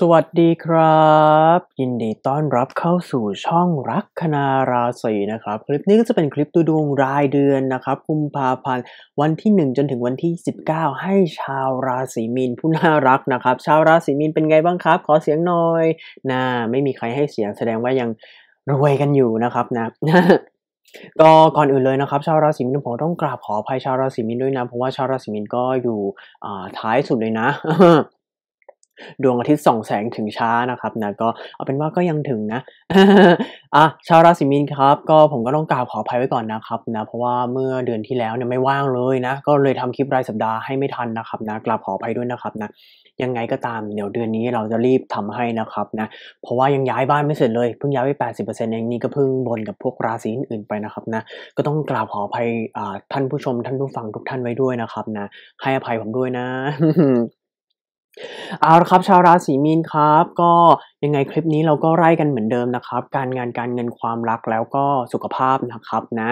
สวัสดีครับ ยินดีต้อนรับเข้าสู่ช่องรักคณาราศีนะครับ คลิปนี้ก็จะเป็นคลิปดูดวงรายเดือนนะครับกุมภาพันธ์วันที่1จนถึงวันที่ 19ให้ชาวราศีมีนผู้น่ารักนะครับ ชาวราศีมีนเป็นไงบ้างครับ ขอเสียงหน่อยนะไม่มีใครให้เสียงแสดงว่ายังรวยกันอยู่นะครับ นะก็ก่อนอื่นเลยนะครับ ชาวราศีมีนผมต้องกราบขออภัยชาวราศีมีนด้วยนะเพราะว่าชาวราศีมีนก็อยู่ท้ายสุดเลยนะดวงอาทิตย์ส่องแสงถึงช้านะครับนะก็เอาเป็นว่าก็ยังถึงนะอ่ะชาวราศีมีนครับ ก็ผมก็ต้องกล่าวขออภัยไว้ก่อนนะครับ นะ เพราะว่าเมื่อเดือนที่แล้วเนี่ยไม่ว่างเลยนะ ก็เลยทำคลิปรายสัปดาห์ให้ไม่ทันนะครับนะกราบขออภัยด้วยนะครับนะยังไงก็ตามเดี๋ยวเดือนนี้เราจะรีบทำให้นะครับนะ เพราะว่ายังย้ายบ้านไม่เสร็จเลยเพิ่งย้ายไปแปดิบเองนี่ก็เพิ่งบนกับพวกราศีอื่นๆไปนะครับ นะก็ต้องกราบขออภัยท่านผู้ชมท่านผู้ฟังทุกท่านไว้ด้วยนะครับนะให้อภัยผมด้วยนะเอาละครับ ชาวราศีมีนครับ ก็ยังไงคลิปนี้เราก็ไล่กันเหมือนเดิมนะครับ การงานการเงินความรักแล้วก็สุขภาพนะครับ นะ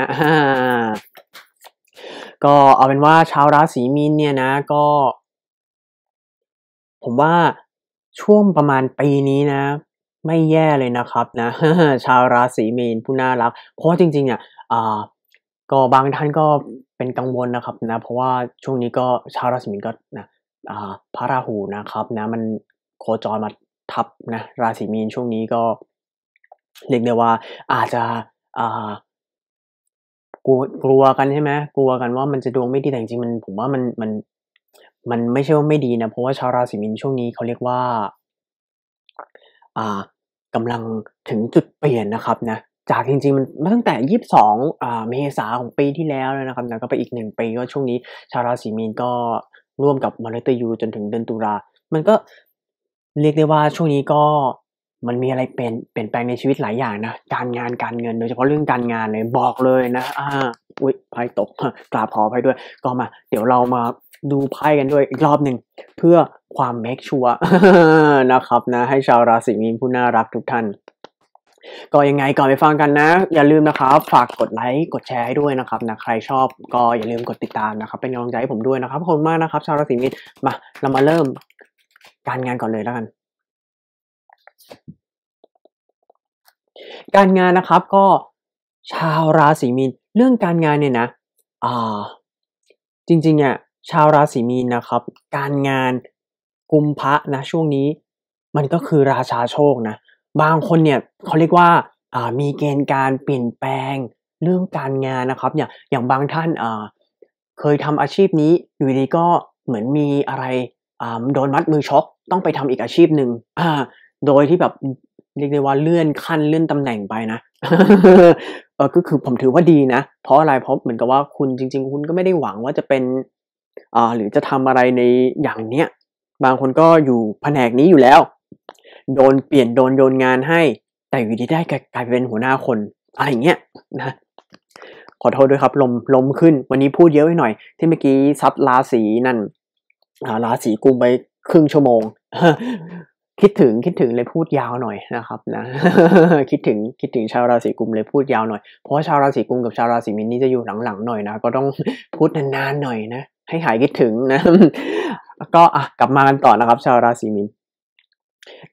ก็เอาเป็นว่า ชาวราศีมีนเนี่ยนะก็ ผมว่าช่วงประมาณปีนี้นะ ไม่แย่เลยนะครับ นะชาวราศีมีนผู้น่ารัก เพราะจริงๆเนี่ยอ่าก็บางท่านก็เป็นกังวลนะครับนะเพราะว่าช่วงนี้ก็ชาวราศีมีนก็นะพระราหูนะครับ นะมันโคจรมาทับนะ ราศีมีนช่วงนี้ก็เรียกได้ว่า อาจจะกลัวกลัวกันใช่ไหมกลัวกันว่ามันจะดวงไม่ดีแต่จริงมัน ผมว่ามันมัน มันไม่ใช่ว่าไม่ดีนะเพราะว่าชาวราศีมีนช่วงนี้เขาเรียกว่า อ่ากำลังถึงจุดเปลี่ยนนะครับนะจากจริง ๆ มันตั้งแต่ยี่สิบสองเมษาของปีที่แล้วลนะครับแล้วก็ไปอีกหนึ่งปีก็ช่วงนี้ ชาวราศีมีนก็ร่วมกับมาเลเตียูจนถึงเดือนตุลามันก็ เรียกได้ว่าช่วงนี้ก็มันมีอะไรเปลี่ยนเปลี่ยนแปลงในชีวิตหลายอย่างนะ การงานการเงินโดยเฉพาะเรื่องการงานเลย บอกเลยนะอ่าอุ้ยไพ่ตกกราบขอไพ่ด้วย ก็มา เดี๋ยวเรามาดูไพ่กันด้วย อีกรอบหนึ่งเพื่อความแมกชัวนะครับนะ ให้ชาวราศีมีนผู้น่ารักทุกท่านก็ยังไงก่อนไปฟังกันนะ อย่าลืมนะครับ ฝากกดไลค์กดแชร์ให้ด้วยนะครับนะใครชอบก็อย่าลืมกดติดตามนะครับ เป็นกำลังใจให้ผมด้วยนะครับขอบคุณมากนะครับ ชาวราศีมีนมาเรามาเริ่มการงานก่อนเลยแล้วกัน การงานนะครับก็ชาวราศีมีนเรื่องการงานเนี่ยนะอ่า จริงๆเนี่ยชาวราศีมีนนะครับ การงานกุมภะนะช่วงนี้ มันก็คือราชาโชคนะบางคนเนี่ย เขาเรียกว่ามีเกณฑ์การเปลี่ยนแปลงเรื่องการงานนะครับเนี่ยอย่างบางท่านเคยทำอาชีพนี้ อยู่ดีก็เหมือนมีอะไรโดนมัดมือช็อกต้องไปทำอีกอาชีพหนึ่งโดยที่แบบเรียกได้ว่าเลื่อนขั้นเลื่อนตำแหน่งไปนะเออก็คือผมถือว่าดีนะเพราะอะไรเพราะเหมือนกับว่าคุณจริง ๆ คุณก็ไม่ได้หวังว่าจะเป็นอ่าหรือจะทำอะไรในอย่างเนี้ยบางคนก็อยู่แผนกนี้อยู่แล้วโดนเปลี่ยนโดนโยนงานให้ แต่อยู่ดีได้กลายเป็นหัวหน้าคน อะไรเงี้ยนะขอโทษด้วยครับ ลมลมขึ้นวันนี้พูดเยอะไปหน่อย ที่เมื่อกี้ซับราศีนั่นราศีกุมไปครึ่งชั่วโมงคิดถึงคิดถึงเลยพูดยาวหน่อยนะครับ นะคิดถึงคิดถึงชาวราศีกุมเลยพูดยาวหน่อยเพราะว่าชาวราศีกุมกับชาวราศีมินนี่จะอยู่หลังๆหน่อยนะก็ต้องพูดนานๆหน่อยนะให้หายคิดถึงนะก็อ่ะกลับมากันต่อนะครับ ชาวราศีมิน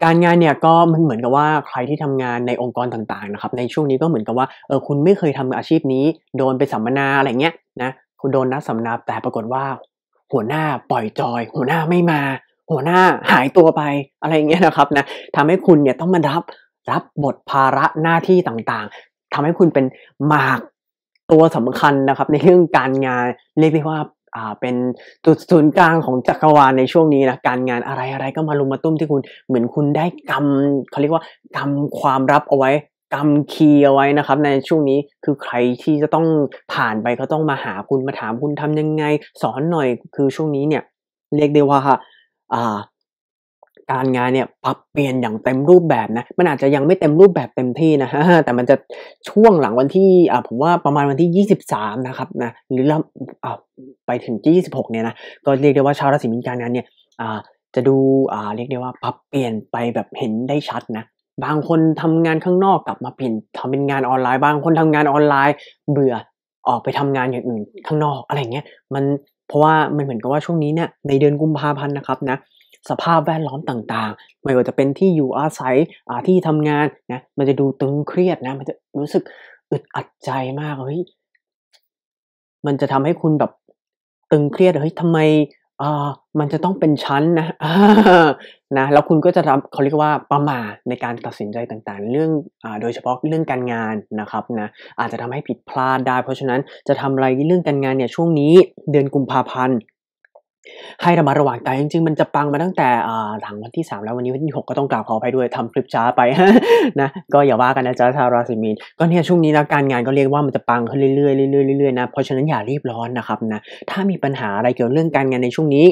การงานเนี่ยก็มันเหมือนกับว่าใครที่ทำงานในองค์กรต่างๆนะครับ ในช่วงนี้ก็เหมือนกับว่าเออคุณไม่เคยทำอาชีพนี้โดนไปสัมมนาอะไรเงี้ยนะคุณโดนนัดสัมมนาแต่ปรากฏว่าหัวหน้าปล่อยจอยหัวหน้าไม่มา หัวหน้าหายตัวไปอะไรเงี้ยนะครับนะทำให้คุณเนี่ยต้องมารับรับบทภาระหน้าที่ต่างๆ ทำให้คุณเป็นหมากตัวสำคัญนะครับ ในเรื่องการงานเรียกได้ว่า่าเป็นจุดศูนย์กลางของจักรวาลในช่วงนี้นะการงานอะไรอะไรก็มาลุมมาตุ้มที่คุณเหมือนคุณได้กำเขาเรียกว่ากำความรับเอาไว้กำคียเอาไว้นะครับในช่วงนี้คือใครที่จะต้องผ่านไปเขาต้องมาหาคุณมาถามคุณทำยังไงสอนหน่อยคือช่วงนี้เนี่ย เรียกได้ว่าอ่าการงานเนี่ยปรับเปลี่ยนอย่างเต็มรูปแบบนะมันอาจจะยังไม่เต็มรูปแบบเต็มที่นะฮะแต่มันจะช่วงหลังวันที่อ่าผมว่าประมาณวันที่23นะครับนะหรือล้าอ่าไปถึงที่26เนี่ยนะก็เรียกได้ว่าชาวราศีมีนการงานเนี่ย อ่า จะดูอ่าเรียกได้ว่าปรับเปลี่ยนไปแบบเห็นได้ชัดนะบางคนทำงานข้างนอกกลับมาเปลี่ยนทำเป็นงานออนไลน์ บางคนทำงานออนไลน์ เบื่อออกไปทำงานอย่างอื่น ข้างนอกอะไรเงี้ยมันเพราะว่ามันเหมือนกับว่าช่วงนี้เนี่ยในเดือนกุมภาพันธ์นะครับนะสภาพแวดล้อมต่างๆไม่ว่าจะเป็นที่อยู่อาศัยที่ทำงานนะ มันจะดูตึงเครียดนะ มันจะรู้สึกอึดอัดใจมาก เฮ้ย มันจะทำให้คุณแบบตึงเครียด เฮ้ยทำไม อ่า มันจะต้องเป็นชั้นนะ นะ แล้วคุณก็จะรับเขาเรียกว่าประมาทในการตัดสินใจต่าง ๆ เรื่อง อ่า โดยเฉพาะเรื่องการงานนะครับนะ อาจจะทำให้ผิดพลาดได้ เพราะฉะนั้นจะทำอะไรเรื่องการงานเนี่ย ช่วงนี้ เดือนกุมภาพันธ์ให้ระมัดระวังแต่จริงๆมันจะปังมาตั้งแต่หลังวันที่3แล้ววันนี้วันที่ 6 ก็ต้องกล่าวขอไปด้วยทำคลิปช้าไปนะก็อย่าว่ากันนะจ๊ะชาวราศีมีนก็เนี่ยช่วงนี้นะการงานก็เรียกว่ามันจะปังขึ้นเรื่อยๆเรื่อยๆเรื่อยๆนะเพราะฉะนั้นอย่ารีบร้อนนะครับนะถ้ามีปัญหาอะไรเกี่ยวเรื่องการงานในช่วงนี้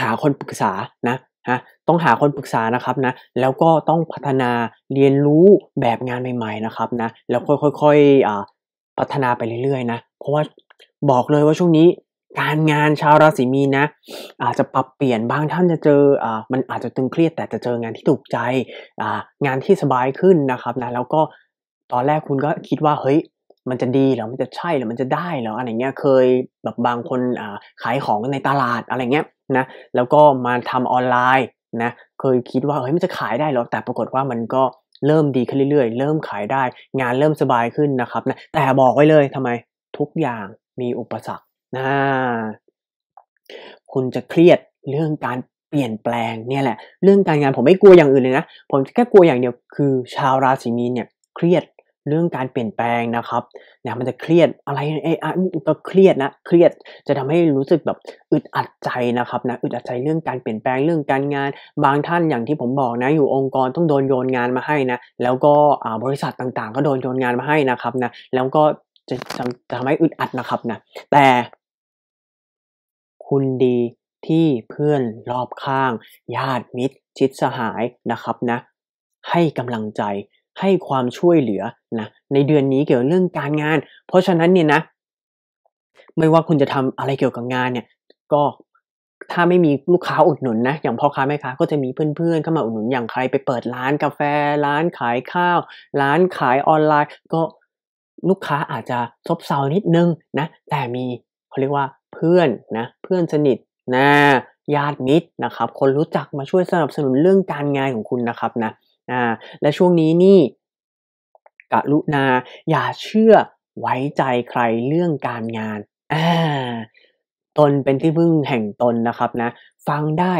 หาคนปรึกษานะฮะต้องหาคนปรึกษานะครับนะ แล้วก็ต้องพัฒนาเรียนรู้แบบงานใหม่ ๆนะครับนะแล้วค่อยๆพัฒนาไปเรื่อยๆนะ เพราะว่าบอกเลยว่าช่วงนี้การงานชาวราศีมีนนะอาจจะปรับเปลี่ยนบางท่านจะเจออ่ามันอาจจะตึงเครียดแต่จะเจองานที่ถูกใจอ่างานที่สบายขึ้นนะครับนะแล้วก็ตอนแรกคุณก็คิดว่าเฮ้ยมันจะดีหรอมันจะใช่หรอมันจะได้หรออะไรเงี้ยเคยแบบบางคนอ่าขายของในตลาดอะไรเงี้ยนะแล้วก็มาทำออนไลน์นะเคยคิดว่าเฮ้ยมันจะขายได้หรอแต่ปรากฏว่ามันก็เริ่มดีขึ้นเรื่อยๆเริ่มขายได้ งานเริ่มสบายขึ้นนะครับนะแต่บอกไว้เลยทำไมทุกอย่างมีอุปสรรคนะคุณจะเครียดเรื่องการเปลี่ยนแปลงเนี่ยแหละ เรื่องการงานผมไม่กลัวอย่างอื่นเลยนะ ผมแค่กลัวอย่างเดียวคือชาวราศีมีนเนี่ยเครียดเรื่องการเปลี่ยนแปลงนะครับเนี่ยมันจะเครียดอะไรเออ้ก็เครียดนะ เครียดจะทำให้รู้สึกแบบอึดอัดใจนะครับนะอึดอัดใจเรื่องการเปลี่ยนแปลงเรื่องการงานบางท่านอย่างที่ผมบอกนะอยู่องค์กรต้องโดนโยนงานมาให้นะแล้วก็บริษัทต่างๆ ก็โดนโยนงานมาให้นะครับนะแล้วก็จะจะทำให้อึดอัดนะครับนะแต่คุณดีที่เพื่อนรอบข้าง ญาติมิตรชิดสหายนะครับนะ ให้กำลังใจให้ความช่วยเหลือนะในเดือนนี้เกี่ยวเรื่องการงาน เพราะฉะนั้นเนี่ยนะ ไม่ว่าคุณจะทำอะไรเกี่ยวกับงานเนี่ย ก็ถ้าไม่มีลูกค้าอุดหนุนนะ อย่างพ่อค้าแม่ค้าก็จะมีเพื่อนๆเข้ามาอุดหนุนอย่างใครไปเปิดร้านกาแฟร้านขายข้าว ร้านขายออนไลน์ ก็ลูกค้าอาจจะซบเซานิดนึงนะ แต่มีเขาเรียกว่าเพื่อนนะ เพื่อนสนิทนะญาติมิตรนะครับ คนรู้จักมาช่วยสนับสนุนเรื่องการงานของคุณนะครับ นะนะและช่วงนี้นี่กะลุนาอย่าเชื่อไว้ใจใครเรื่องการงานอ่าตนเป็นที่พึ่งแห่งตนนะครับนะฟังได้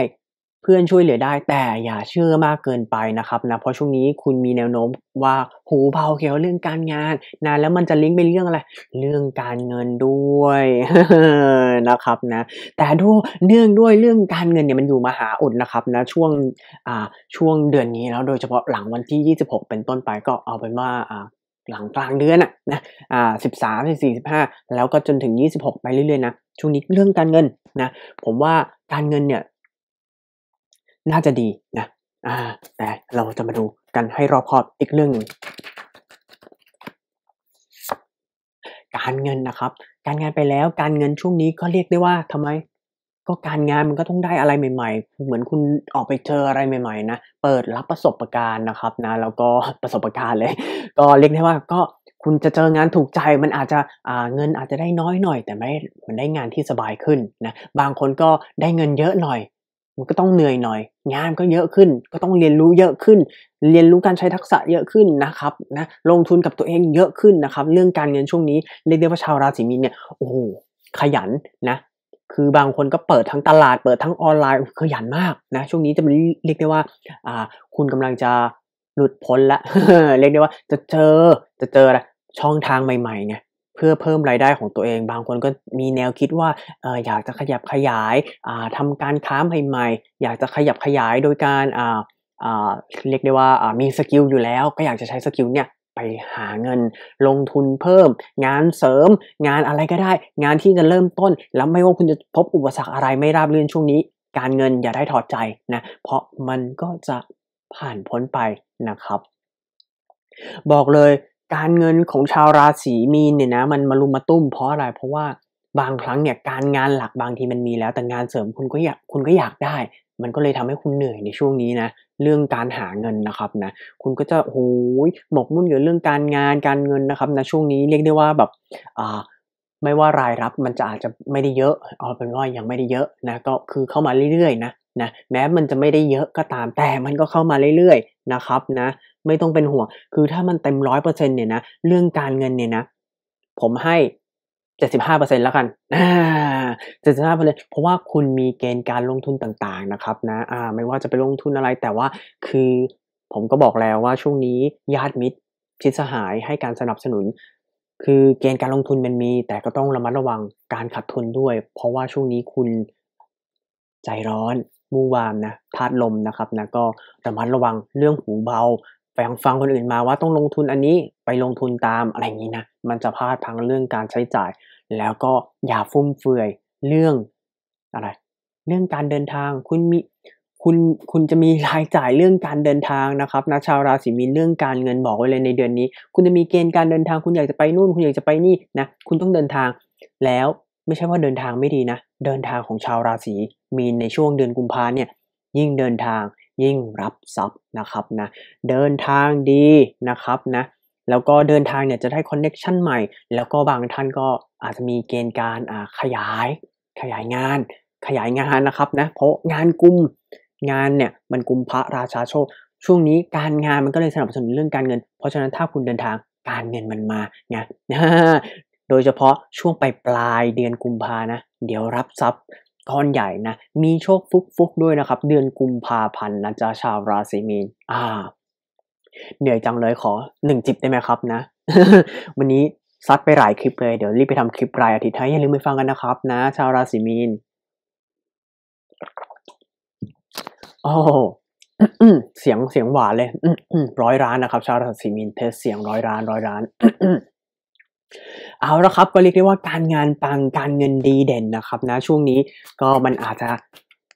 เพื่อนช่วยเหลือได้แต่อย่าเชื่อมากเกินไปนะครับนะเพราะช่วงนี้คุณมีแนวโน้มว่าหูเบาเขียวเรื่องการงานนะแล้วมันจะลิงก์ไปเรื่องอะไรเรื่องการเงินด้วยนะครับนะแต่ด้วยเนื่องด้วยเรื่องการเงินเนี่ยมันอยู่มหาอุดนะครับนะช่วงอ่าช่วงเดือนนี้แล้วโดยเฉพาะหลังวันที่ 26 เป็นต้นไปก็เอาเป็นว่าอ่าหลังกลางเดือนอ่ะนะอ่าสิบสามสิบสี่สิบห้าแล้วก็จนถึงยี่สิบหกไปเรื่อยๆนะช่วงนี้เรื่องการเงินนะผมว่าการเงินเนี่ยน่าจะดีนะอ่าแต่เราจะมาดูกันให้รอบคอบอีกเรื่องหนึ่ง การเงินนะครับ การงานไปแล้วการเงินช่วงนี้ก็เรียกได้ว่า ทำไม ก็การงานมันก็ต้องได้อะไรใหม่ๆ เหมือนคุณออกไปเจออะไรใหม่ ๆนะเปิดรับประสบการณ์นะครับนะแล้วก็ประสบการณ์เลย ก็เรียกได้ว่าก็คุณจะเจองานถูกใจมันอาจจะเงินอาจจะได้น้อยหน่อย แต่ไม่มันได้งานที่สบายขึ้นนะบางคนก็ได้เงินเยอะหน่อยมันก็ต้องเหนื่อยหน่อยงานก็เยอะขึ้น ก็ต้องเรียนรู้เยอะขึ้น เรียนรู้การใช้ทักษะเยอะขึ้นนะครับนะลงทุนกับตัวเองเยอะขึ้นนะครับ เรื่องการเงินช่วงนี้เรียกได้ว่าชาวราศีมีนเนี่ยโอ้ขยันนะ คือบางคนก็เปิดทั้งตลาดเปิดทั้งออนไลน์ขยันมากนะ ช่วงนี้จะเรียกได้ว่าอ่า คุณกำลังจะหลุดพ้นละเรียกได้ว่าจะเจอจะเจอะช่องทางใหม่ๆไงเพื่อเพิ่มรายได้ของตัวเองบางคนก็มีแนวคิดว่าออยากจะขยับขยายทำการค้าใหม่ๆอยากจะขยับขยายโดยการเรียกได้ว่ามีสกิลอยู่แล้ว ก็อยากจะใช้สกิลเนี่ยไปหาเงินลงทุนเพิ่ม งานเสริมงานอะไรก็ได้ งานที่จะเริ่มต้น แล้วไม่ว่าคุณจะพบอุปสรรคอะไรไม่ราบรื่นช่วงนี้ การเงินอย่าได้ถอดใจนะเพราะมันก็จะผ่านพ้นไปนะครับ บอกเลยการเงินของชาวราศีมีนเนี่ยนะ มันมาลุมมาตุ้มเพราะอะไรเพราะว่าบางครั้งเนี่ยการงานหลักบางทีมันมีแล้วแต่งานเสริมคุณก็อยากคุณก็อยากได้ มันก็เลยทำให้คุณเหนื่อยในช่วงนี้นะเรื่องการหาเงินนะครับนะ คุณก็จะโอ้ยหมกมุ่นอยู่เรื่องการงานการเงินนะครับนะช่วงนี้เรียกได้ว่าแบบ อ่า ไม่ว่ารายรับมันจะอาจจะไม่ได้เยอะ เอาเป็นว่ายังไม่ได้เยอะนะ ก็คือเข้ามาเรื่อยๆนะนะแม้มันจะไม่ได้เยอะก็ตามแต่มันก็เข้ามาเรื่อยๆนะครับนะไม่ต้องเป็นห่วงคือถ้ามันเต็มร้อยเปอร์เซ็นเนี่ยนะ เรื่องการเงินเนี่ยนะ ผมให้เจ็ดสิบห้าเปอร์เซ็นแล้วกันเจ็ดสิบห้าเปอร์เซ็นเพราะว่าคุณมีเกณฑ์การลงทุนต่างๆนะครับ นะ อ่า ไม่ว่าจะไปลงทุนอะไร แต่ว่าคือผมก็บอกแล้วว่าช่วงนี้ญาติมิตรชิดสหายให้การสนับสนุน คือเกณฑ์การลงทุนมันมี แต่ก็ต้องระมัดระวังการขาดทุนด้วย เพราะว่าช่วงนี้คุณใจร้อนมู่วามนะธาตุลมนะครับนะก็ระมัดระวังเรื่องหูเบาฟังฟังคนอื่นมาว่าต้องลงทุนอันนี้ไปลงทุนตามอะไรอย่างนี้นะมันจะพลาดพังเรื่องการใช้จ่าย แล้วก็อย่าฟุ่มเฟือยเรื่องอะไรเรื่องการเดินทางคุณมีคุณคุณจะมีรายจ่ายเรื่องการเดินทางนะครับนะชาวราศีมีนเรื่องการเงินบอกไว้เลยในเดือนนี้ คุณจะมีเกณฑ์การเดินทางคุณอยากจะไปนู่นคุณอยากจะไปนี่นะคุณต้องเดินทางแล้วไม่ใช่ว่าเดินทางไม่ดีนะเดินทางของชาวราศีมีนในช่วงเดือนกุมภาเนี่ยยิ่งเดินทางยิ่งรับทรัพย์นะครับนะเดินทางดีนะครับนะแล้วก็เดินทางเนี่ยจะได้คอนเน็ชันใหม่ แล้วก็บางท่านก็อาจจะมีเกณฑ์การขยาย ขยายงาน ขยายงานนะครับนะเพราะงานกุมงานเนี่ยมันกุมพระราชาโชค ช่วงนี้การงานมันก็เลยสนับสนุนเรื่องการเงิน เพราะฉะนั้นถ้าคุณเดินทางการเงินมันมาไงโดยเฉพาะช่วงปลายปลายเดือนกุมภานะเดี๋ยวรับทรัพย์ก้อนใหญ่นะมีโชคฟุกๆด้วยนะครับ เดือนกุมภาพันธ์นะจ๊ะชาวราศีมีนอ่าเหนื่อยจังเลยขอหนึ่งจิบได้ไหมครับ นะวันนี้ซัดไปหลายคลิปเลย เดี๋ยวรีบไปทำคลิปรายอาทิตย์ให้อย่าลืมไปฟังกันนะครับ นะ ชาวราศีมีนโอ้เสียงเสียงหวานเลยร้อยร้านนะครับ ชาวราศีมีนเทสเสียงร้อยร้านร้อยร้านเอาละครับ ก็เรียกได้ว่าการงานปังการเงินดีเด่นนะครับ นะ ช่วงนี้ก็มันอาจจะ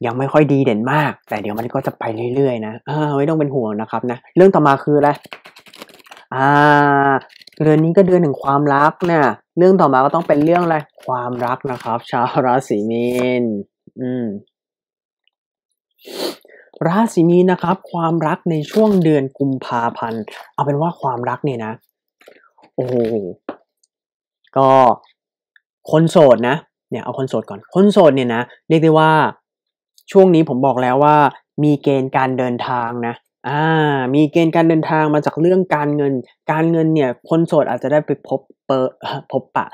ยังไม่ค่อยดีเด่นมาก แต่เดี๋ยวมันก็จะไปเรื่อยๆนะออไม่ต้องเป็นห่วงนะครับ นะ เรื่องต่อมาคืออะไรอ่า เดือนนี้ก็เดือนแห่งความรักนะเรื่องต่อมาก็ต้องเป็นเรื่องอะไรความรักนะครับชาวราศีมีนอืมราศีมีนนะครับ ความรักในช่วงเดือนกุมภาพันธ์เอาเป็นว่าความรักเนี่ยนะโอ้ก็คนโสดนะเนี่ย เอาคนโสดก่อนคนโสดเนี่ยนะเรียกได้ว่าช่วงนี้ผมบอกแล้วว่ามีเกณฑ์การเดินทางนะอ่า มีเกณฑ์การเดินทางมาจากเรื่องการเงิน การเงินเนี่ยคนโสดอาจจะได้ไปพบเปดพบปะ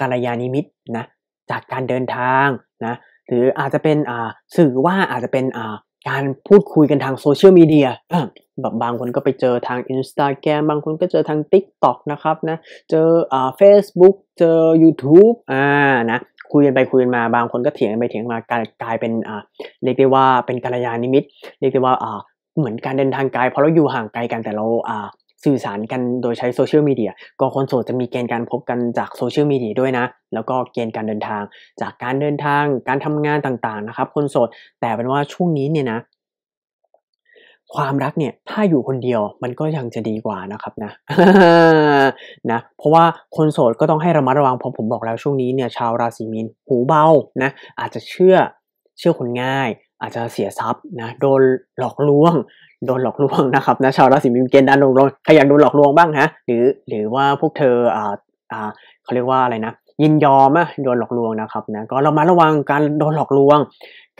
กัลยาณิมิตนะ จากการเดินทางนะ หรืออาจจะเป็นอ่าสื่อว่าอาจจะเป็นอ่าการพูดคุยกันทางโซเชียลมีเดียบบบางคนก็ไปเจอทาง Instagram บางคนก็เจอทาง TikTok นะครับนะเจอเฟซ Facebook เจอ YouTube อ่านะคุยกันไปคุยกันมาบางคนก็เถียงไปเถียงมากลายกลายเป็นอ่าเรียกได้ว่าเป็นกาลยานิมิตเรียกได้ว่าอ่าเหมือนการเดินทางไกลเพราะเราอยู่ห่างไกลกันแต่เราอ่าสื่อสารกันโดยใช้โซเชียลมีเดียก็คนโสดจะมีเกณฑ์การพบกันจากโซเชียลมีเดียด้วยนะ แล้วก็เกณฑ์การเดินทางจากการเดินทางการทำงานต่างๆนะครับ คนโสดแต่เป็นว่าช่วงนี้เนี่ยนะความรักเนี่ยถ้าอยู่คนเดียวมันก็ยังจะดีกว่านะครับนะนะเพราะว่าคนโสดก็ต้องให้ระมัดระวังเพราะผมบอกแล้วช่วงนี้เนี่ยชาวราศีมีนหูเบานะ อาจจะเชื่อเชื่อคนง่าย อาจจะเสียทรัพย์นะโดนหลอกลวงโดนหลอกลวงนะครับนะชาวราศีมีนเกณฑ์ดันนลงใครอยากโดนหลอกลวงบ้างฮะหรือ หรือว่าพวกเธออ่าอ่าเขาเรียกว่าอะไรนะยินยอมอะโดนหลอกลวงนะครับนะก็เรามาระวังการโดนหลอกลวง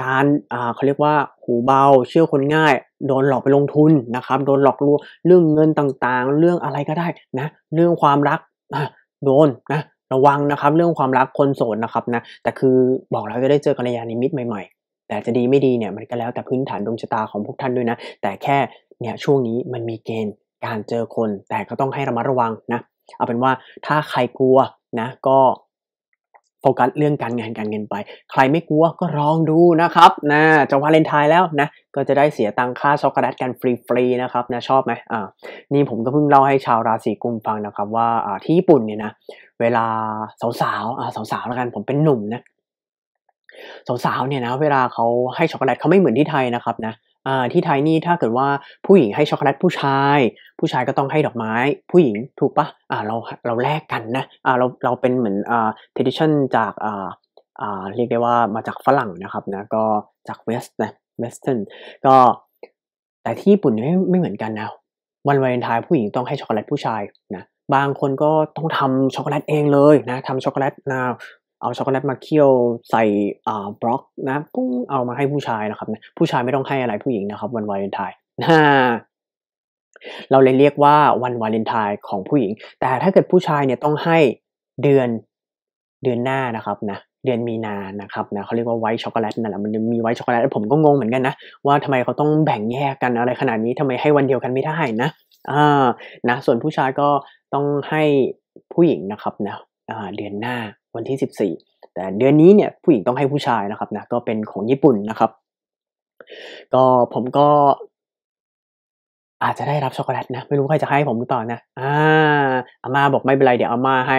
การอ่าเขาเรียกว่าหูเบาเชื่อคนง่าย โดนหลอกไปลงทุนนะครับโดนหลอกลวง เรื่องเงินต่างๆ เรื่องอะไรก็ได้นะเรื่องความรักโดนนะระวังนะครับเรื่องความรักคนโสดนะครับนะแต่คือบอกแล้วจะได้เจอกัลยาณมิตรใหม่ๆ แต่จะดีไม่ดีเนี่ยมันก็แล้วแต่พื้นฐานดวงชะตาของพวกท่านด้วยนะแต่แค่เนี่ยช่วงนี้มันมีเกณฑ์ การเจอคน แต่ก็ต้องให้ระมัดระวังนะเอาเป็นว่าถ้าใครกลัวนะก็โฟกัสเรื่องการงานการเงินไปใครไม่กลัวก็ลองดูนะครับนะจะวาเลนไทน์แล้วนะ ก็จะได้เสียตังค่าช็อกโกแลตกันฟรีๆนะครับนะ ชอบไหมอ่านี่ผมก็เพิ่งเล่าให้ชาวราศีกุมฟังนะครับ ว่าที่ญี่ปุ่นเนี่ยนะ เวลาสาวๆอ่าสาวๆแล้วกันผมเป็นหนุ่มนะสาวๆเนี่ยนะเวลาเขาให้ช็อกโกแลตเขาไม่เหมือนที่ไทยนะครับนะเที่ไทยนี่ถ้าเกิดว่าผู้หญิงให้ช็อกโกแลตผู้ชาย ผู้ชายก็ต้องให้ดอกไม้ ผู้หญิงถูกปะอ่าเราเราแลกกันนะอ่าเราเราเป็นเหมือนอ่า tradition จากอ่าอ่าเรียกได้ว่ามาจากฝรั่งนะครับนะก็จากเวสต์นะเวสเทิร์นก็แต่ที่ญี่ปุ่นไม่ไม่เหมือนกันนะวันวาเลนไทน์ผู้หญิงต้องให้ช็อกโกแลตผู้ชายนะบางคนก็ต้องทำช็อกโกแลตเองเลยนะทำช็อกโกแลตนะเอาช็อกโกแลตมาเคี่ยวใส่อ่าบล็อก นะปุ้งเอามาให้ผู้ชายนะครับผู้ชายไม่ต้องให้อะไรผู้หญิงนะครับ วันวาเลนไทน์เราเลยเรียกว่าวันวาเลนไทน์ของผู้หญิง แต่ถ้าเกิดผู้ชายเนี่ยต้องให้เดือนเดือนหน้านะครับนะเดือนมีนานะครับนะเขาเรียกว่าไวท์ช็อกโกแลตนั่นแหละมันมีไวท์ช็อกโกแลตผมก็งงเหมือนกันนะว่าทำไมเขาต้องแบ่งแยกกันอะไรขนาดนี้ทำไมให้วันเดียวกันไม่ได้นะอ่านะส่วนผู้ชายก็ต้องให้ผู้หญิงนะครับนะเดือนหน้าวันที่14แต่เดือนนี้เนี่ย ผู้หญิงต้องให้ผู้ชายนะครับนะก็เป็นของญี่ปุ่นนะครับ ก็ผมก็ อาจจะได้รับช็อกโกแลตนะไม่รู้ใครจะให้ผมหรือเปล่านะอาอาม่าบอกไม่เป็นไร เดี๋ยวอาม่าให้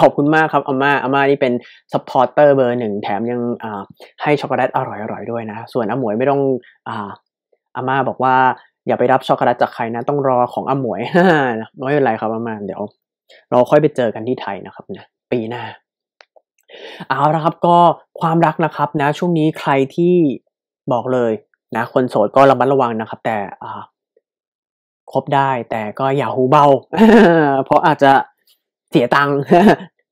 ขอบคุณมากครับอาม่าอาม่านี่เป็นสปอร์เตอร์เบอร์หนึ่งแถมยัง อ่าให้ช็อกโกแลตอร่อยออร่ยด้วยนะส่วนอาหมวยไม่ต้อง อ่าอาม่าบอกว่าอย่าไปรับช็อกโกแลตจากใครนะ ต้องรอของอาหมวยไม่เป็นไร ครับอาม่าเดี๋ยวเราค่อยไปเจอกันที่ไทยนะครับนะ ปีหน้าเอาละครับก็ความรักนะครับ นะ ช่วงนี้ใครที่บอกเลย นะคนโสดก็ระมัดระวังนะครับ แต่อ่าคบได้ แต่ก็อย่าหูเบา เพราะอาจจะเสียตังค์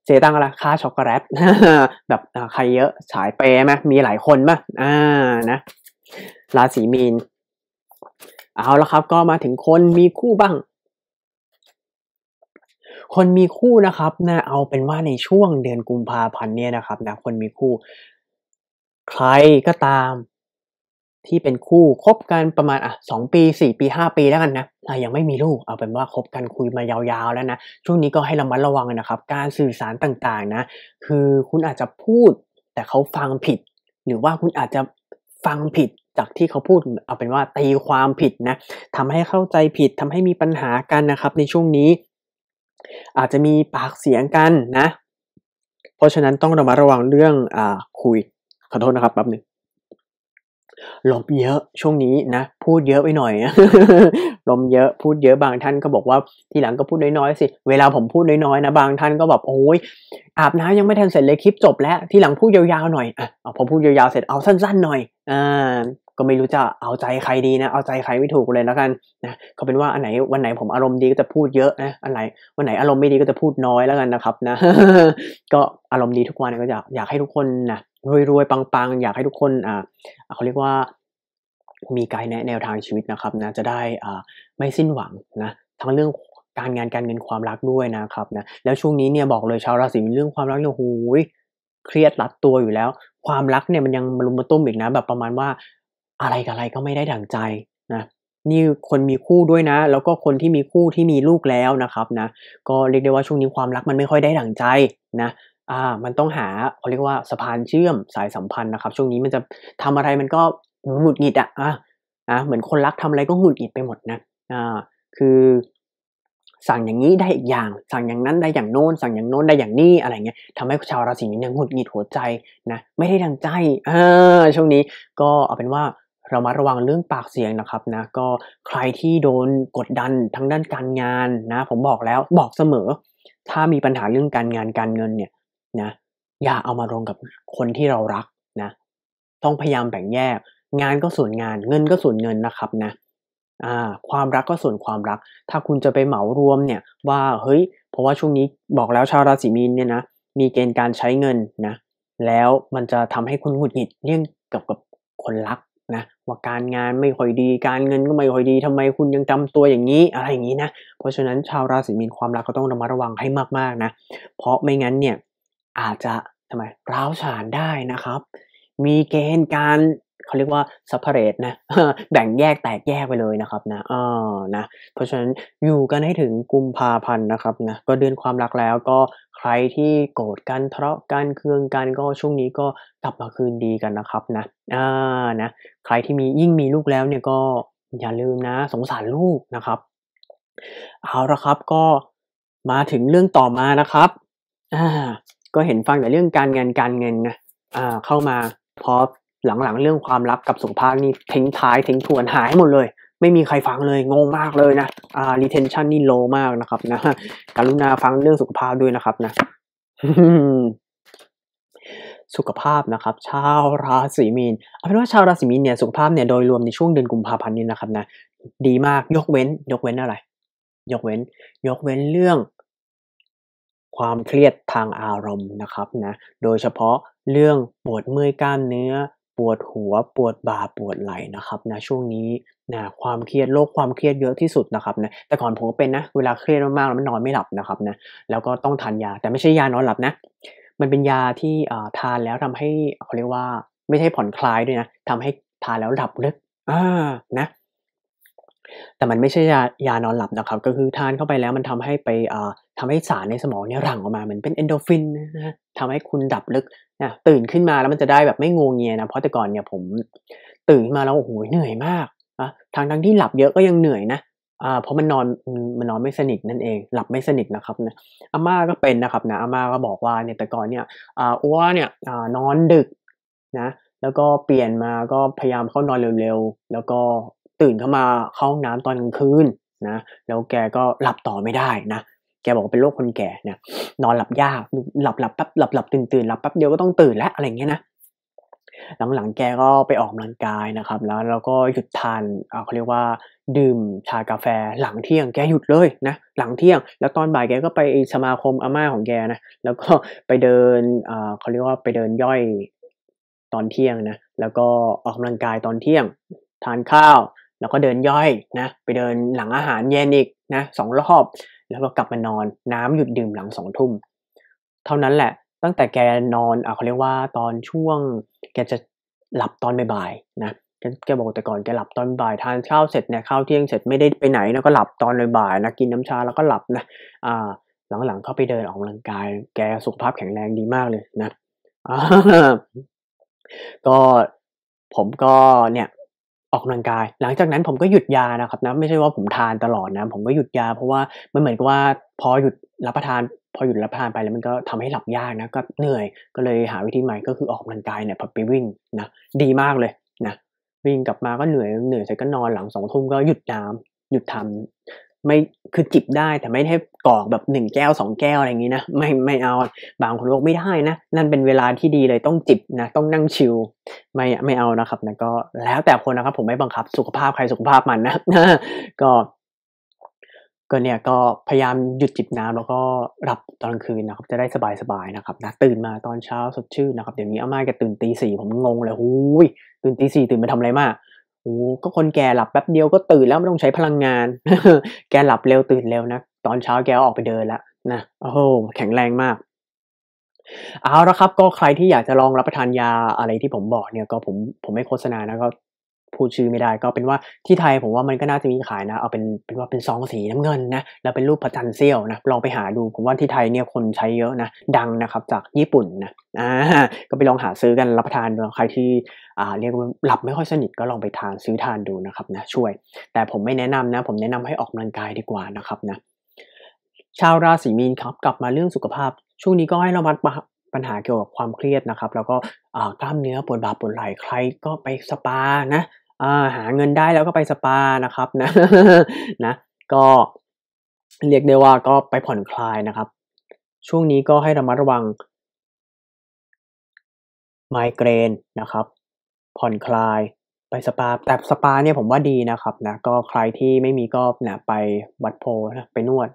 เสียตังค์อะไรค่าช็อกโกแลตแบบใครเยอะ สายเปย์ไหมมีหลายคนไหมอ่านะราศีมีนเอาละครับ ก็มาถึงคนมีคู่บ้างคนมีคู่นะครับนะเอาเป็นว่าในช่วงเดือนกุมภาพันธ์เนี่ยนะครับนะคนมีคู่ใครก็ตามที่เป็นคู่คบกันประมาณอ่ะสองปีสี่ปีห้าปีแล้วกันนะอ่ะยังไม่มีลูกเอาเป็นว่าคบกันคุยมายาวๆแล้วนะช่วงนี้ก็ให้ระมัดระวังนะครับ การสื่อสารต่างๆนะ คือคุณอาจจะพูดแต่เขาฟังผิด หรือว่าคุณอาจจะฟังผิดจากที่เขาพูดเอาเป็นว่าตีความผิดนะทำให้เข้าใจผิดทำให้มีปัญหากันนะครับ ในช่วงนี้อาจจะมีปากเสียงกันนะ เพราะฉะนั้นต้องระมัดระวังเรื่อง อ่า คุยขอโทษนะครับแป๊บนึงลมเยอะช่วงนี้นะ พูดเยอะไปหน่อยลมเยอะพูดเยอะบางท่านก็บอกว่าทีหลังก็พูดน้อยๆสิเวลาผมพูดน้อยๆนะบางท่านก็แบบโอ้ยอาบน้ำยังไม่ทันเสร็จเลยคลิปจบแล้วทีหลังพูดยาวๆหน่อยอ่ะพอพูดยาวๆเสร็จเอาสั้นๆหน่อยอ่าก็ไม่รู้จะเอาใจใครดีนะ เอาใจใครไม่ถูกเลยแล้วกันนะเขาเป็นว่าอันไหนวันไหนผมอารมณ์ดีก็จะพูดเยอะนะอันไหนวันไหนอารมณ์ไม่ดีก็จะพูดน้อยแล้วกันนะครับ นะก็อารมณ์ดีทุกวันก็อยากอยากให้ทุกคนนะรวยๆปังๆ อยากให้ทุกคนอ่าเขาเรียกว่า มีไกด์แนะแนวทางชีวิตนะครับนะจะได้อ่า ไม่สิ้นหวังนะทั้งเรื่องการงานการเงินความรักด้วยนะครับนะแล้ว ช่วงนี้เนี่ยบอกเลยชาวราศีมีเรื่องความรักเนี่ยโอ้ยเครียดรัดตัวอยู่แล้ว ความรักเนี่ยมันยังมารุมมาตุ้มอีกนะ แบบประมาณว่าอะไรกับอะไรก็ไม่ได้ดั่งใจนะนี่คนมีคู่ด้วยนะแล้วก็คนที่มีคู่ที่มีลูกแล้วนะครับ นะก็เรียกได้ว่า ช่วงนี้ความรักมันไม่ค่อยได้ดั่งใจนะอ่า มันต้องหาเขาเรียกว่า สะพานเชื่อมสายสัมพันธ์นะครับช่วงนี้มันจะทำอะไรมันก็หงุดหงิดอ่ะอ่ะนะเหมือนคนรักทำอะไรก็หงุดหงิดไปหมดนะอ่าคือ สั่งอย่างนี้ได้อีกอย่าง สั่งอย่างนั้นได้อย่างโน้นสั่งอย่างโน้นได้อย่างนี้อะไรเงี้ยทำให้ชาวราศีมีนเนีหงุดหงิดหัวใจนะไม่ได้ดังใจอ่าช่วงนี้ก็เอาเป็นว่าระมัดระวังเรื่องปากเสียงนะครับนะก็ใครที่โดนกดดันทั้งด้านการงานนะผมบอกแล้วบอกเสมอ ถ้ามีปัญหาเรื่องการงานการเงินเนี่ยนะอย่าเอามาลงกับคนที่เรารักนะต้องพยายามแบ่งแยก งานก็ส่วนงานเงินก็ส่วนเงินนะครับนะความรักก็ส่วนความรัก ถ้าคุณจะไปเหมารวมเนี่ย ว่าเฮ้ย เพราะว่าช่วงนี้ บอกแล้วชาวราศีมีนเนี่ยนะมีเกณฑ์การใช้เงินนะ แล้วมันจะทำให้คุณหงุดหงิดเรื่องเกี่ยวกับคนรักนะว่าการงานไม่ค่อยดี การเงินก็ไม่ค่อยดี ทำไมคุณยังจาตัวอย่างนี้อะไรอย่างนี้นะ เพราะฉะนั้นชาวราศีมีนความรักก็ต้องระมัดระวังให้มากๆนะเพราะไม่งั้นเนี่ยอาจจะทำไมร้าวฉานได้นะครับ มีเกณฑ์การเขาเรียกว่าซัพเพรเรตนะแบ่งแยกแตกแยกไปเลยนะครับ นะอ่นะเพราะฉะนั้นอยู่กันให้ถึงกุมภาพันธ์นะครับนะก็เดือนความรักแล้ว ก็ใครที่โกรธกันทะเลาะกันเคืองกันก็ช่วงนี้ก็กลับมาคืนดีกันนะครับ นะอ่านะใครที่มียิ่งมีลูกแล้วเนี่ยก็อย่าลืมนะ สงสารลูกนะครับเอาละครับก็มาถึงเรื่องต่อมานะครับอ่าก็เห็นฟังแต่เรื่องการเงินการเงินนะอ่าเข้ามาพอหลังๆเรื่องความรักกับสุขภาพนี่ทิ้งท้ายทิ้งทวนหายหมดเลย ไม่มีใครฟังเลยงงมากเลยนะอ่า retention นี่ low มากนะครับ นะกรุณาฟังเรื่องสุขภาพด้วยนะครับนะ สุขภาพนะครับ ชาวราศีมีนเอาเป็นว่าชาวราศีมีนเนี่ยสุขภาพเนี่ยโดยรวมในช่วงเดือนกุมภาพันธ์นี้นะครับนะดีมากยกเว้น ยกเว้นอะไร ยกเว้น ยกเว้นเรื่อง ความเครียดทางอารมณ์นะครับ นะโดยเฉพาะเรื่องปวดเมื่อยกล้ามเนื้อปวดหัวปวดบ่าปวดไหล่นะครับนะช่วงนี้นะความเครียดโรคความเครียดเยอะที่สุดนะครับนะแต่ก่อน ผมก็เป็นนะเวลาเครียดมากๆแล้วมันนอนไม่หลับนะครับ นะแล้วก็ต้องทานยา แต่ไม่ใช่ยานอนหลับนะ มันเป็นยาที่อ่ทานแล้วทำให้เขาเรียกว่า ไม่ใช่ผ่อนคลายด้วยนะทำให้ทานแล้วหลับลึกอ่านะ แต่มันไม่ใช่ยายานอนหลับนะครับ ก็คือทานเข้าไปแล้วมันทำให้ไปอ่าทำให้สารในสมองเนี่ยหลั่งออกมาเหมือนเป็นเอนโดฟินนะฮะทำให้คุณดับลึกนะ ตื่นขึ้นมาแล้วมันจะได้แบบไม่งงเงียนะ เพราะแต่ก่อนเนี่ยผมตื่นมาแล้วโอ้โหเหนื่อยมากนะทางทั้งที่หลับเยอะก็ยังเหนื่อยนะอ่าเพราะมันนอนมันนอนไม่สนิทนั่นเอง หลับไม่สนิทนะครับนะ อาม่าก็เป็นนะครับนะ อาม่าก็บอกว่าเนี่ยแต่ก่อนเนี่ยอ่าอ้วเนี่ยอ่านอนดึกนะ แล้วก็เปลี่ยนมาก็พยายามเข้านอนเร็วๆ แล้วก็ตื่นเข้ามาเข้าห้องน้ำตอนกลางคืนนะ แล้วแกก็หลับต่อไม่ได้นะแกบอกว่าเป็นโรคคนแก่เนี่ยนอนหลับยากหลับหลับปั๊บหลับหลับตื่นตื่นหลับปั๊บเดียวก็ต้องตื่นแล้วอะไรเงี้ยนะหลังๆแกก็ไปออกกำลังกายนะครับ แล้วเราก็หยุดทานเขาเรียกว่า ดื่มชากาแฟหลังเที่ยงแกหยุดเลยนะ หลังเที่ยง แล้วตอนบ่ายแกก็ไปสมาคมอาม่าของแกนะ แล้วก็ไปเดินเขาเรียกว่าไปเดินย่อยตอนเที่ยงนะ แล้วก็ออกกำลังกายตอนเที่ยง ทานข้าวแล้วก็เดินย่อยนะ ไปเดินหลังอาหารเย็นอีกนะสองรอบแล้วก็กลับมานอนน้ำหยุดดื่มหลังสองทุ่มเท่านั้นแหละ ตั้งแต่แกนอนอ่ะเขาเรียกว่าตอนช่วง แกจะหลับตอนบ่ายๆนะแกบอกแต่ก่อนแกหลับตอนบ่ายทานข้าวเสร็จเนี่ยข้าวเที่ยงเสร็จไม่ได้ไปไหนนะก็หลับตอนบ่ายๆนะกินน้ำชาแล้วก็หลับนะอ่า หลังๆเขาไปเดินออกกำลังกาย แกสุขภาพแข็งแรงดีมากเลยนะก็ผมก็เนี่ยออกกำลังกาย หลังจากนั้นผมก็หยุดยานะครับนะ ไม่ใช่ว่าผมทานตลอดนะ ผมก็หยุดยา เพราะว่ามันเหมือนกับว่า พอหยุดรับประทาน พอหยุดรับประทานไปแล้วมันก็ทำให้หลับยากนะก็เหนื่อยก็เลยหาวิธีใหม่ก็คือออกกำลังกายเนี่ยพอไปวิ่งนะดีมากเลยนะวิ่งกลับมาก็เหนื่อยเหนื่อยเสร็จก็นอนหลังสองทุ่มก็หยุดน้ำหยุดทำไม่คือจิบได้แต่ไม่ให้กอกแบบหนึ่งแก้วสองแก้วอะไรอย่างนี้นะไม่ไม่เอา บางคนบอกไม่ได้นะ นั่นเป็นเวลาที่ดีเลยต้องจิบนะต้องนั่งชิลไม่ไม่เอานะครับนะก็แล้วแต่คนนะครับ ผมไม่บังคับ สุขภาพใครสุขภาพมันนะก็ ก็เนี่ยก็พยายามหยุดจิบน้ำ แล้วก็รับตอนกลางคืนนะครับจะได้สบายๆนะครับนะตื่นมาตอนเช้าสดชื่นนะครับ เดี๋ยวนี้อาม่าแกตื่นตีสี่ผมงงเลยหูยตื่นตีสี่ตื่นมาทำอะไรมากโอ้ก็คนแก่หลับแป๊บเดียวก็ตื่นแล้วไม่ต้องใช้พลังงาน แกหลับเร็วตื่นเร็วนะตอนเช้าแกออกไปเดินละนะโอ้โห แข็งแรงมาก เอาละครับก็ใครที่อยากจะลองรับประทานยาอะไรที่ผมบอกเนี่ยก็ผมผมไม่โฆษณานะก็พูดชื่อไม่ได้ก็เป็นว่าที่ไทยผมว่ามันก็น่าจะมีขายนะเอาเป็นเป็นว่าเป็นซองสีน้ำเงินนะแล้วเป็นรูปพระจันทร์เซี่ยวนะลองไปหาดูผมว่าที่ไทยเนี่ยคนใช้เยอะนะ ดังนะครับ จากญี่ปุ่นนะอ่าก็ไปลองหาซื้อกันรับประทานใครที่อ่าเรียกว่าหลับไม่ค่อยสนิทก็ลองไปทานซื้อทานดูนะครับนะช่วย แต่ผมไม่แนะนำนะ ผมแนะนำให้ออกกำลังกายดีกว่านะครับนะชาวราศีมีนครับกลับมาเรื่องสุขภาพ ช่วงนี้ก็ให้ระมัดปัญหาเกี่ยวกับความเครียดนะครับ แล้วก็กล้ามเนื้อปวดบ่าปวดไหล่ใครก็ไปสปานะหาเงินได้แล้วก็ไปสปานะครับนะนะ ก็ เรียกได้ว่าก็ไปผ่อนคลายนะครับ ช่วงนี้ก็ให้ระมัดระวัง ไมเกรนนะครับ ผ่อนคลายไปสปาแต่สปาเนี่ยผมว่าดีนะครับนะก็ใครที่ไม่มีก็นะไปวัดโพนะไปนวด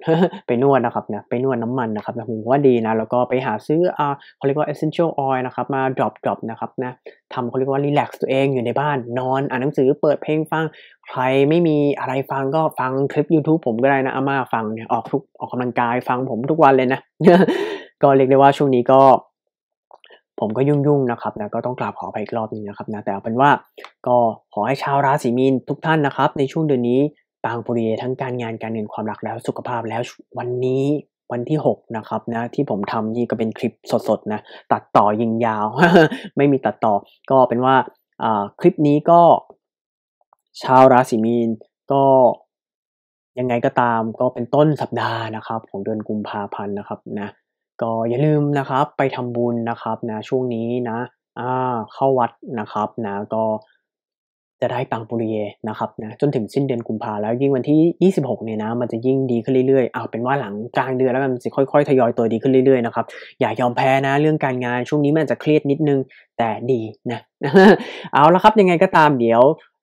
ไปนวดนะครับนะไปนวดน้ำมันนะครับผมว่าดีนะ แล้วก็ไปหาซื้ออ่าเขาเรียกว่า essential oil นะครับมาดรอปดรอปนะครับนะทำเขาเรียกว่ารีแลกซ์ตัวเองอยู่ในบ้านนอน อ่านหนังสือเปิดเพลงฟังใครไม่มีอะไรฟังก็ฟังคลิป YouTube ผมก็ได้นะอาม่าฟังเนี่ยออกทุกออกกำลังกายฟังผมทุกวันเลยนะ ก็เรียกได้ว่าช่วงนี้ก็ผมก็ยุ่งๆนะครับนะก็ต้องกราบขอไปอีกรอบนึงนะครับนะแต่เอาเป็นว่าก็ขอให้ชาวราศีมีนทุกท่านนะครับ ในช่วงเดือนนี้ปางปุริเยทั้งการงานการเงินความรักแล้วสุขภาพแล้ววันนี้วันที่6นะครับ นะที่ผมทำนี่ก็เป็นคลิปสดๆนะตัดต่อยิงยาว ไม่มีตัดต่อ ก็เป็นว่าคลิปนี้ก็ ชาวราศีมีนก็ยังไงก็ตาม ก็เป็นต้นสัปดาห์นะครับของเดือนกุมภาพันธ์นะครับ นะก็อย่าลืมนะครับ ไปทำบุญนะครับนะช่วงนี้นะ อ่า เข้าวัดนะครับ นะ ก็จะได้ปังปุริเยนะครับนะจนถึงสิ้นเดือนกุมภาแล้ว ยิ่งวันที่26เนี่ยนะ มันจะยิ่งดีขึ้นเรื่อยๆเอาเป็นว่าหลังกลางเดือนแล้วมันจะค่อยๆทยอยตัวดีขึ้นเรื่อยๆนะครับอย่ายอมแพ้นะ เรื่องการงานช่วงนี้มันจะเครียดนิดนึง แต่ดีนะ เอาละครับยังไงก็ตามเดี๋ยว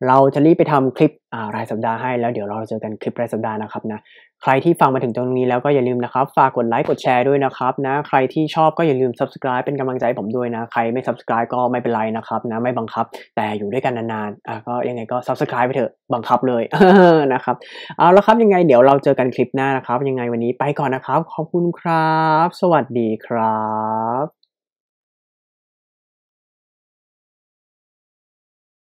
เราจะรีบไปทำคลิปรายสัปดาห์ให้แล้ว เดี๋ยวเราเจอกันคลิปรายสัปดาห์นะครับนะใครที่ฟังมาถึงตรงนี้แล้วก็อย่าลืมนะครับ ฝากกดไลค์กดแชร์ด้วยนะครับนะใครที่ชอบก็อย่าลืม subscribe เป็นกำลังใจผมด้วยนะใครไม่ subscribe ก็ไม่เป็นไรนะครับ นะ ไม่บังคับ แต่อยู่ด้วยกันนานๆอ่ะก็ยังไงก็ subscribe ไปเถอะบังคับเลยนะครับ เอาละครับยังไงเดี๋ยวเราเจอกันคลิปหน้านะครับ ยังไงวันนี้ไปก่อนนะครับขอบคุณครับ สวัสดีครับ